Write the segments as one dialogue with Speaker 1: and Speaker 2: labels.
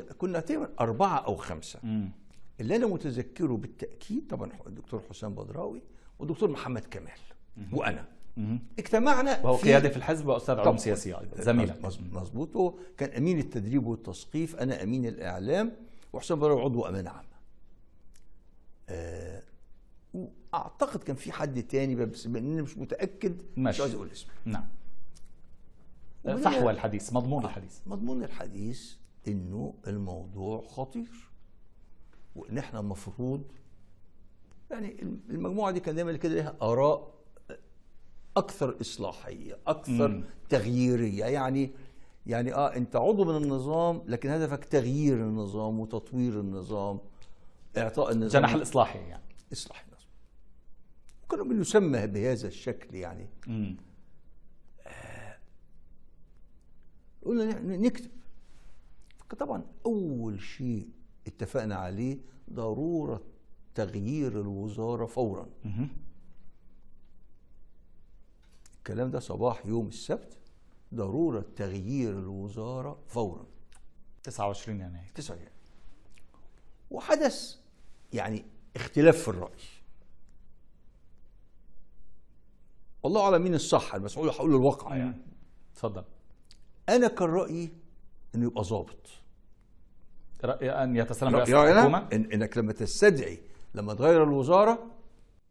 Speaker 1: كنا تقريبا أربعة أو خمسة مم. اللي أنا متذكره بالتأكيد طبعا الدكتور حسام بدراوي والدكتور محمد كمال مم. وأنا مم. اجتمعنا وهو قيادي في الحزب وأستاذ علوم سياسية أيضا زميلك مظبوط كان أمين التدريب والتثقيف أنا أمين الإعلام وحسام بدراوي عضو أمانة عامة آه واعتقد كان في حد تاني بس انا مش متاكد ماشي. مش عايز اقول اسمه نعم فحوى الحديث مضمون الحديث مضمون الحديث انه الموضوع خطير وان احنا المفروض يعني المجموعه دي كان دايما كده ليها اراء اكثر اصلاحيه اكثر م. تغييريه يعني يعني اه انت عضو من النظام لكن هدفك تغيير النظام وتطوير النظام اعطاء النظام جناح الاصلاحي يعني اصلاح النظام كانوا بنسمى بهذا الشكل يعني آه. قلنا نكتب طبعا أول شيء اتفقنا عليه ضرورة تغيير الوزارة فورا الكلام ده صباح يوم السبت ضرورة تغيير الوزارة فورا 29 يناير 9 يناير وحدث يعني اختلاف في الرأي والله على مين الصح المسؤول هقول الواقع يعني اتفضل انا كان رايي انه يبقى ظابط ان يتسلم رئاسه الحكومه انك لما تستدعي لما تغير الوزاره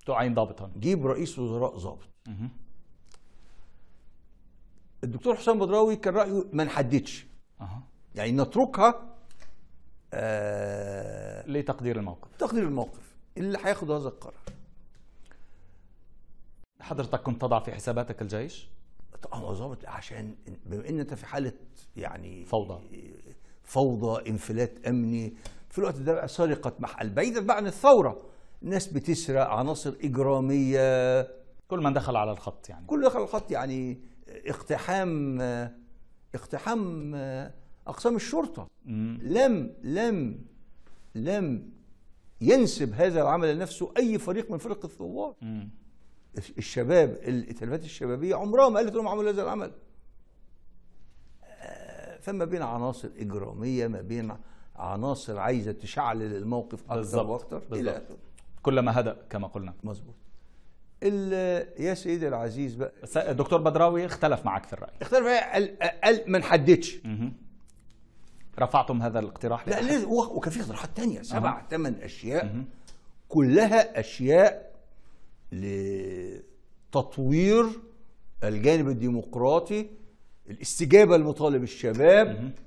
Speaker 1: تعين ضابطا جيب رئيس وزراء ضابط الدكتور حسام بدراوي كان رايه ما نحددش أه. يعني نتركها آه لتقدير الموقف تقدير الموقف اللي هياخد هذا القرار حضرتك كنت تضع في حساباتك الجيش؟ طبعا ظابط عشان بما ان انت في حاله يعني فوضى آه، فوضى انفلات امني في الوقت ده بقى سرقه محل بعيدا بقى عن الثوره الناس بتسرق عناصر اجراميه كل من دخل على الخط يعني كل دخل على الخط يعني اقتحام اقتحام اقسام الشرطه مم. لم لم لم ينسب هذا العمل لنفسه اي فريق من فرق الثوار الشباب التلفات الشبابيه عمرها ما قالت لهم عملوا هذا العمل فما بين عناصر اجراميه ما بين عناصر عايزه تشعلل الموقف اكثر بالزبط. واكثر بالزبط. الى كلما هدا كما قلنا مظبوط يا سيدي العزيز بقى الدكتور بدراوي اختلف معك في الراي اختلف قال, قال ما نحددش رفعتم هذا الاقتراح لا ليه وكان في اقتراحات تانية سبع ثمان اشياء مه. كلها اشياء لتطوير الجانب الديمقراطي الاستجابه لمطالب الشباب